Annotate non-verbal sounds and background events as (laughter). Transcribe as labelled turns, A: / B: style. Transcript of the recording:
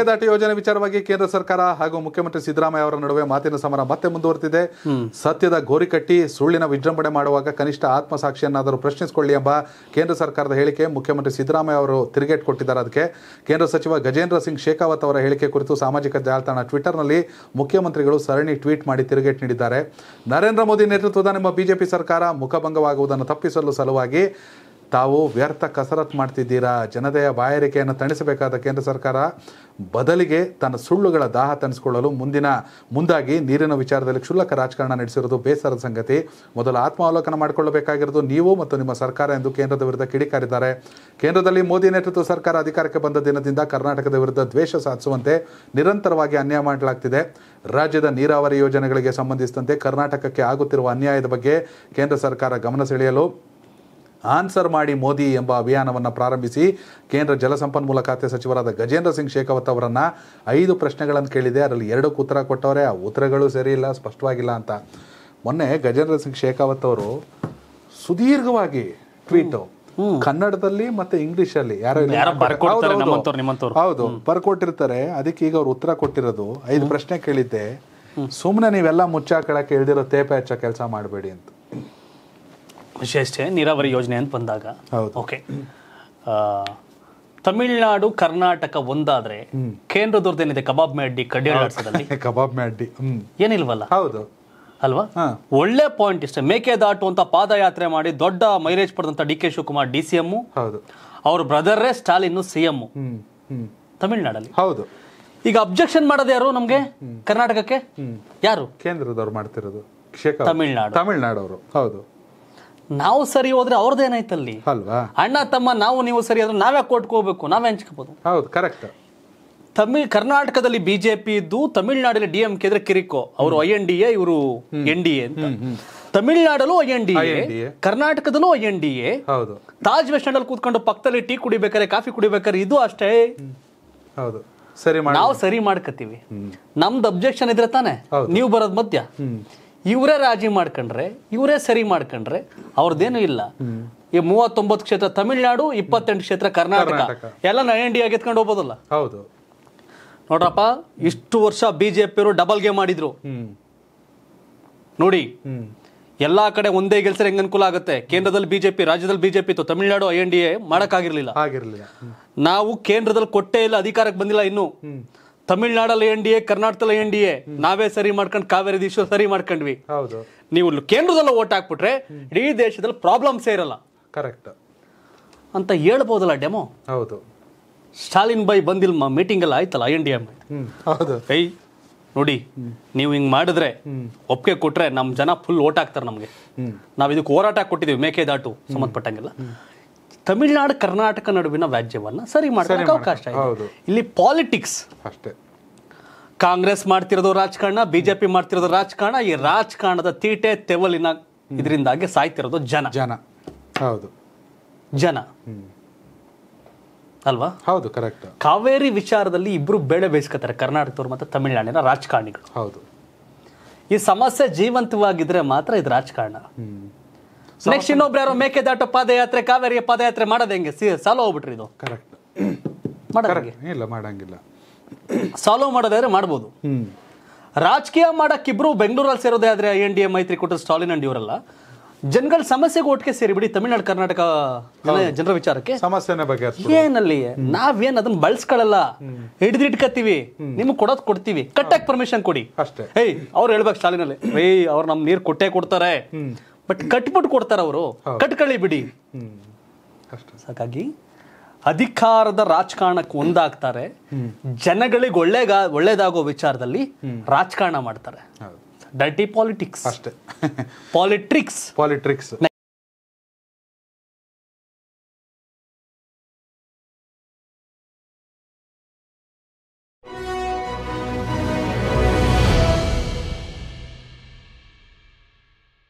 A: ಮೇಕೆದಾಟು ಯೋಜನೆ ವಿಚಾರವಾಗಿ ಕೇಂದ್ರ ಸರ್ಕಾರ ಹಾಗೂ ಮುಖ್ಯಮಂತ್ರಿ ಸಿದ್ದರಾಮಯ್ಯ ಅವರ ನಡುವೆ ಮಾತಿನ ಸಮರ ಮತ್ತೆ ಮುಂದುವರೆದಿದೆ ಸತ್ಯದ ಗೋರಿ ಕಟ್ಟಿ ಸುಳ್ಳಿನ ವಿಜೃಂಭಣೆ ಮಾಡುವಾಗ ಕನಿಷ್ಠ ಆತ್ಮಸಾಕ್ಷಿಯನ್ನಾದರೂ ಪ್ರಶ್ನಿಸಿಕೊಳ್ಳಿ ಎಂಬ ಕೇಂದ್ರ ಸರ್ಕಾರದ ಹೇಳಿಕೆ ಮುಖ್ಯಮಂತ್ರಿ ಸಿದ್ದರಾಮಯ್ಯ ಅವರು ತಿರುಗೇಟ್ ಕೊಟ್ಟಿದ್ದಾರೆ ಅದಕ್ಕೆ ಕೇಂದ್ರ ಸಚಿವ ಗಜೇಂದ್ರ ಸಿಂಗ್ ಶೇಖಾವತ್ ಅವರ ಹೇಳಿಕೆ ಕುರಿತು ಸಾಮಾಜಿಕ ಜಾಲತಾಣ ಟ್ವಿಟರ್ನಲ್ಲಿ ಮುಖ್ಯಮಂತ್ರಿಗಳು ಸರಣಿ ಟ್ವೀಟ್ ಮಾಡಿ ತಿರುಗೇಟ್ ನೀಡಿದ್ದಾರೆ ನರೇಂದ್ರ ಮೋದಿ ನೇತೃತ್ವದ ನಿಮ್ಮ ಬಿಜೆಪಿ ಸರ್ಕಾರ ಮುಖಭಂಗವಾಗುವುದನ್ನು ತಪ್ಪಿಸಲು ಸಲುವಾಗಿ ತಾವು ವ್ಯರ್ಥ ಕಸರತ್ತು ಮಾಡ್ತಿದ್ದೀರಾ ಜನತೆಯ ಬಾಯಾರಿಕೆಯನ್ನು ತಣಿಸಬೇಕಾದ ಕೇಂದ್ರ ಸರ್ಕಾರ ಬದಲಿಗೆ ತನ್ನ ಸುಳ್ಳುಗಳ ದಾಹ ತಣಿಸಿಕೊಳ್ಳಲು ಮುಂದಿನ ಮುಂದಾಗಿ ನೀರಿನ ವಿಚಾರದಲ್ಲಿ ಕ್ಷುಲ್ಲಕ ರಾಜಕಾರಣ ನಡೆಸಿರುವುದು ಬೇಸರದ ಸಂಗತಿ ಮೊದಲು ಆತ್ಮಾವಲೋಕನ ಮಾಡಿಕೊಳ್ಳಬೇಕಾಗಿರೋದು ನೀವು ಮತ್ತು ನಿಮ್ಮ ಸರ್ಕಾರ ಎಂದು ಕೇಂದ್ರದ ವಿರುದ್ಧ ಕಿಡಿಕಾರಿದ್ದಾರೆ ಕೇಂದ್ರದಲ್ಲಿ ಮೋದಿ ನೇತೃತ್ವ ಸರ್ಕಾರ ಅಧಿಕಾರಕ್ಕೆ ಬಂದ ದಿನದಿಂದ ಕರ್ನಾಟಕದ ವಿರುದ್ಧ ದ್ವೇಷ ಸಾಧಿಸುವಂತೆ ನಿರಂತರವಾಗಿ ಅನ್ಯಾಯ ಮಾಡಲಾಗ್ತಿದೆ ರಾಜ್ಯದ ನೀರಾವರಿ ಯೋಜನೆಗಳಿಗೆ ಸಂಬಂಧಿಸಿದಂತೆ ಕರ್ನಾಟಕಕ್ಕೆ ಆಗುತ್ತಿರುವ ಅನ್ಯಾಯದ ಬಗ್ಗೆ ಕೇಂದ್ರ ಸರ್ಕಾರ ಗಮನ ಸೆಳೆಯಲು ಆನ್ಸರ್ ಮಾಡಿ ಮೋದಿ ಎಂಬ ಅಭಿಯಾನವನ್ನು ಪ್ರಾರಂಭಿಸಿ ಕೇಂದ್ರ ಜಲಸಂಪನ್ಮೂಲ ಖಾತೆ ಸಚಿವರಾದ ಗಜೇಂದ್ರ ಸಿಂಗ್ ಶೇಖಾವತ್ ಅವರನ್ನ ಐದು ಪ್ರಶ್ನೆಗಳನ್ನು ಕೇಳಿದೆ ಅದರಲ್ಲಿ ಎರಡು ಉತ್ತರ ಕೊಟ್ಟವರೇ ಆ ಉತ್ತರಗಳು ಸರಿಯಿಲ್ಲ ಸ್ಪಷ್ಟವಾಗಿಲ್ಲ ಅಂತ ಮೊನ್ನೆ ಗಜೇಂದ್ರ ಸಿಂಗ್ ಶೇಖಾವತ್ ಅವರು ಸುದೀರ್ಘವಾಗಿ ಟ್ವೀಟು ಕನ್ನಡದಲ್ಲಿ ಮತ್ತೆ ಇಂಗ್ಲಿಷ್ ಯಾರೋ ಹೌದು ಬರ್ಕೊಟ್ಟಿರ್ತಾರೆ ಅದಕ್ಕೆ ಈಗ ಅವ್ರು ಉತ್ತರ ಕೊಟ್ಟಿರೋದು ಐದು ಪ್ರಶ್ನೆ ಕೇಳಿದ್ದೆ ಸುಮ್ಮನೆ ನೀವೆಲ್ಲ ಮುಚ್ಚಾಕಳಕ್ಕೆ ಇಳಿದಿರೋ ತೇಪೆ ಹಚ್ಚ ಕೆಲಸ ಮಾಡಬೇಡಿ ಅಂತ
B: ವಿಶೇಷತೆ ನೀರಾವರಿ ಯೋಜನೆ ಅಂತ ಬಂದಾಗ ಓಕೆ ತಮಿಳ್ನಾಡು ಕರ್ನಾಟಕ ಒಂದಾದ್ರೆ ಏನಿದೆ ಕಬಾಬ್ ಮ್ಯಾಡ್ಡಿ ಕಡ್ಡಿ
A: (laughs) ಕಬಾಬ್ ಮ್ಯಾಡ್ಡಿ
B: ಏನಿಲ್ವಲ್ಲ ಹೌದು ಅಲ್ವಾ ಒಳ್ಳೆ ಪಾಯಿಂಟ್ ಇಷ್ಟೇ ಮೇಕೆದಾಟು ಅಂತ ಪಾದಯಾತ್ರೆ ಮಾಡಿ ದೊಡ್ಡ ಮೈಲೇಜ್ ಪಡೆದಂತ D K Shivakumar D C M ಅವ್ರ ಬ್ರದರ್ರೇ ಸ್ಟಾಲಿನ್ ಸಿ ಎಂ ತಮಿಳ್ನಾಡಲ್ಲಿ ಹೌದು ಈಗ ಅಬ್ಜೆಕ್ಷನ್ ಮಾಡೋದು ಯಾರು ನಮ್ಗೆ ಕರ್ನಾಟಕಕ್ಕೆ ಯಾರು ಕೇಂದ್ರದವ್ರು ಮಾಡ್ತಿರೋದು ತಮಿಳ್ನಾಡು ಅವರು ಹೌದು ನಾವು ಸರಿ ಹೋದ್ರೆ ಅವ್ರದ್ದೇನಾಯ್ತಲ್ಲಿ ಅಲ್ವಾ ಅಣ್ಣ ತಮ್ಮ ನಾವು ನೀವು ಸರಿ ಆದ್ರೆ ನಾವೇ ಕೊಟ್ಕೋಬೇಕು ನಾವೇ ಹಂಚ್ಕೋಬಹುದು ಹೌದು ಕರೆಕ್ಟ್ ತಮಿಳ್ ಕರ್ನಾಟಕದಲ್ಲಿ ಬಿಜೆಪಿ ಇದ್ದು ತಮಿಳ್ನಾಡಲ್ಲಿ ಡಿ ಎಂ ಕೆ ಇದ್ರೆ ಕಿರಿಕೋ ಅವರು ಐ ಎನ್ ಡಿ ಎ ಇವರು ಎನ್ ಡಿ ಎ ಅಂತ ತಮಿಳ್ನಾಡಲ್ಲೂ ಐ ಎನ್ ಡಿ ಎ ಕರ್ನಾಟಕದಲ್ಲೂ ಐ ಎನ್ ಡಿ ಎ ಹೌದು ತಾಜ್ ವೆಸ್ಟ್ ಅಲ್ಲಿ ಕೂತ್ಕೊಂಡು ಪಕ್ಕದಲ್ಲಿ ಟೀ ಕುಡಿಬೇಕಾರೆ ಕಾಫಿ ಕುಡಿಬೇಕಾರೆ ಇದು ಅಷ್ಟೇ ಹೌದು ಸರಿ ನಾವು ಸರಿ ಮಾಡ್ಕತ್ತೀವಿ ನಮ್ದು ಅಬ್ಜೆಕ್ಷನ್ ಇದ್ರೆ ತಾನೆ ನೀವು ಬರೋದ್ ಮಧ್ಯ ಇವರೇ ರಾಜಿ ಮಾಡ್ಕೊಂಡ್ರೆ ಇವರೇ ಸರಿ ಮಾಡ್ಕೊಂಡ್ರೆ ಅವ್ರದ್ದೇನು ಇಲ್ಲ ಈ ಮೂವತ್ತೊಂಬತ್ತು ಕ್ಷೇತ್ರ ತಮಿಳ್ನಾಡು ಇಪ್ಪತ್ತೆಂಟು ಕ್ಷೇತ್ರ ಕರ್ನಾಟಕ ಎಲ್ಲ ಎ ಎತ್ಕೊಂಡು ಹೋಗೋದಲ್ಲ ಹೌದು ನೋಡ್ರಪ್ಪ ಇಷ್ಟು ವರ್ಷ ಬಿಜೆಪಿಯವರು ಡಬಲ್ ಗೇಮ್ ಮಾಡಿದ್ರು ನೋಡಿ ಎಲ್ಲಾ ಕಡೆ ಒಂದೇ ಗೆಲ್ಸರ್ ಹೆಂಗ್ ಅನುಕೂಲ ಆಗುತ್ತೆ ಕೇಂದ್ರದಲ್ಲಿ ಬಿಜೆಪಿ ರಾಜ್ಯದಲ್ಲಿ ಬಿಜೆಪಿ ಇತ್ತು Tamilnadu I N D A ಮಾಡಕ್ಕಾಗಿರ್ಲಿಲ್ಲ ನಾವು ಕೇಂದ್ರದಲ್ಲಿ ಕೊಟ್ಟೇ ಇಲ್ಲ ಅಧಿಕಾರಕ್ಕೆ ಬಂದಿಲ್ಲ ಇನ್ನು ತಮಿಳ್ನಾಡಲ್ಲಿ ಎನ್ ಡಿ ಎ ಕರ್ನಾಟಕದಲ್ಲಿ ಎನ್ ಡಿ ಎ ನಾವೇ ಸರಿ ಮಾಡ್ಕೊಂಡು ಕಾವೇರಿ ದೇಶ ಸರಿ ಮಾಡ್ಕೊಂಡ್ವಿ ನೀವು ಕೇಂದ್ರದಲ್ಲೂ ಓಟ್ ಹಾಕ್ಬಿಟ್ರೆ ಇಡೀ ದೇಶದಲ್ಲಿ ಪ್ರಾಬ್ಲಮ್ಸ್ ಇರಲ್ಲ ಕರೆಕ್ಟ್ ಅಂತ ಹೇಳ್ಬೋದಲ್ಲ ಡೆಮೋ ಹೌದು ಸ್ಟಾಲಿನ್ ಬೈ ಬಂದಿಲ್ಲ ಮೀಟಿಂಗ್ ಎಲ್ಲ ಆಯ್ತಲ್ಲ ಐ ಎನ್ ಡಿ ಎಂ ನೋಡಿ ನೀವು ಹಿಂಗ್ ಮಾಡಿದ್ರೆ ಒಪ್ಪಿಗೆ ಕೊಟ್ರೆ ನಮ್ಮ ಜನ ಫುಲ್ ಓಟ್ ಹಾಕ್ತಾರೆ ನಮಗೆ ನಾವು ಇದಕ್ಕೆ ಹೋರಾಟ ಕೊಟ್ಟಿದ್ದೀವಿ ಮೇಕೆದಾಟು ಸಂಬಂಧಪಟ್ಟಂಗೆಲ್ಲ ತಮಿಳುನಾಡು ಕರ್ನಾಟಕ ನಡುವಿನ ವ್ಯಾಜ್ಯವನ್ನ ಸರಿ ಮಾಡೋಕ್ಕೆ ಅವಕಾಶ ಇದೆ ಇಲ್ಲಿ ಪಾಲಿಟಿಕ್ಸ್ ಅಷ್ಟೇ ಕಾಂಗ್ರೆಸ್ ಮಾಡ್ತಿರೋದು ರಾಜಕಾರಣ ಬಿಜೆಪಿ ಮಾಡ್ತಿರೋದು ರಾಜಕಾರಣ ಈ ರಾಜಕಾರಣದ ತೀಟೆ ತೆವಲಿನ ಇದರಿಂದಾಗಿ ಸಾಯ್ತಿರೋದು ಜನ ಜನ ಹೌದು ಜನ ಅಲ್ವಾ ಹೌದು ಕರೆಕ್ಟ್ ಕಾವೇರಿ ವಿಚಾರದಲ್ಲಿ ಇಬ್ರು ಬೇಳೆ ಬೇಯಿಸ್ಕೊತಾರೆ ಕರ್ನಾಟಕದವ್ರು ಮತ್ತು ತಮಿಳುನಾಡಿನ ರಾಜಕಾರಣಿಗಳು ಹೌದು ಈ ಸಮಸ್ಯೆ ಜೀವಂತವಾಗಿದ್ರೆ ಮಾತ್ರ ಇದು ರಾಜಕಾರಣ ನೆಕ್ಸ್ಟ್ ಇನ್ನೊಬ್ರು ಯಾರೋ ಮೇಕೆದಾಟು ಪಾದಯಾತ್ರೆ ಕಾವೇರಿಯ ಪಾದಯಾತ್ರೆ ಮಾಡೋದು ಹೆಂಗೆ ಹೋಗ್ಬಿಟ್ರಿ ಇದು
A: ಕರೆಕ್ಟ್ ಇಲ್ಲ ಮಾಡಂಗಿಲ್ಲ
B: ಸಾಲ್ವ್ ಮಾಡೋದಾದ್ರೆ ಮಾಡ್ಬೋದು ರಾಜಕೀಯ ಮಾಡಕ್ಕಿಬ್ರು ಇಬ್ರು ಬೆಂಗಳೂರಲ್ಲಿ ಸೇರೋದೇ ಆದ್ರೆ ಎನ್ ಡಿ ಎ ಕೊಟ್ಟು ಸ್ಟಾಲಿನ್ ಅಂಡ್ ಇವರಲ್ಲ ಜನಗಳ ಸಮಸ್ಯೆಗೆ ಒಟ್ಟಿಗೆ ಸೇರಿಬಿಡಿ ತಮಿಳ್ನಾಡು ಕರ್ನಾಟಕ ಜನರ ವಿಚಾರಕ್ಕೆ ಸಮಸ್ಯೆ ಬಗ್ಗೆ ಏನಲ್ಲಿ ನಾವೇನ್ ಅದನ್ನ ಬಳಸ್ಕೊಳ್ಳಲ್ಲ ಹಿಡಿದಿಟ್ಕತ್ತೀವಿ ನಿಮ್ಗೆ ಕೊಡೋದ್ ಕೊಡ್ತೀವಿ ಕಟ್ಟಕ್ ಪರ್ಮಿಷನ್ ಕೊಡಿ ಅಷ್ಟೇ ಏಯ್ ಅವ್ರು ಹೇಳ್ಬೇಕು ಸ್ಟಾಲಿನಲ್ಲಿ ಏಯ್ ಅವ್ರು ನಮ್ ನೀರ್ ಕೊಟ್ಟೆ ಕೊಡ್ತಾರೆ ಬಟ್ ಕಟ್ಬಿಟ್ಟು ಕೊಡ್ತಾರ ಅವರು ಕಟ್ಕಳಿ ಬಿಡಿ ಸಾಕಾಗಿ ಅಧಿಕಾರದ ರಾಜಕಾರಣಕ್ಕೆ ಒಂದಾಗ್ತಾರೆ ಜನಗಳಿಗೆ ಒಳ್ಳೆ ಒಳ್ಳೇದಾಗೋ ವಿಚಾರದಲ್ಲಿ ರಾಜಕಾರಣ ಮಾಡ್ತಾರೆ ಡರ್ಟಿ ಪಾಲಿಟಿಕ್ಸ್
A: ಅಷ್ಟೇ ಪಾಲಿಟ್ರಿಕ್ಸ್ ಪಾಲಿಟ್ರಿಕ್ಸ್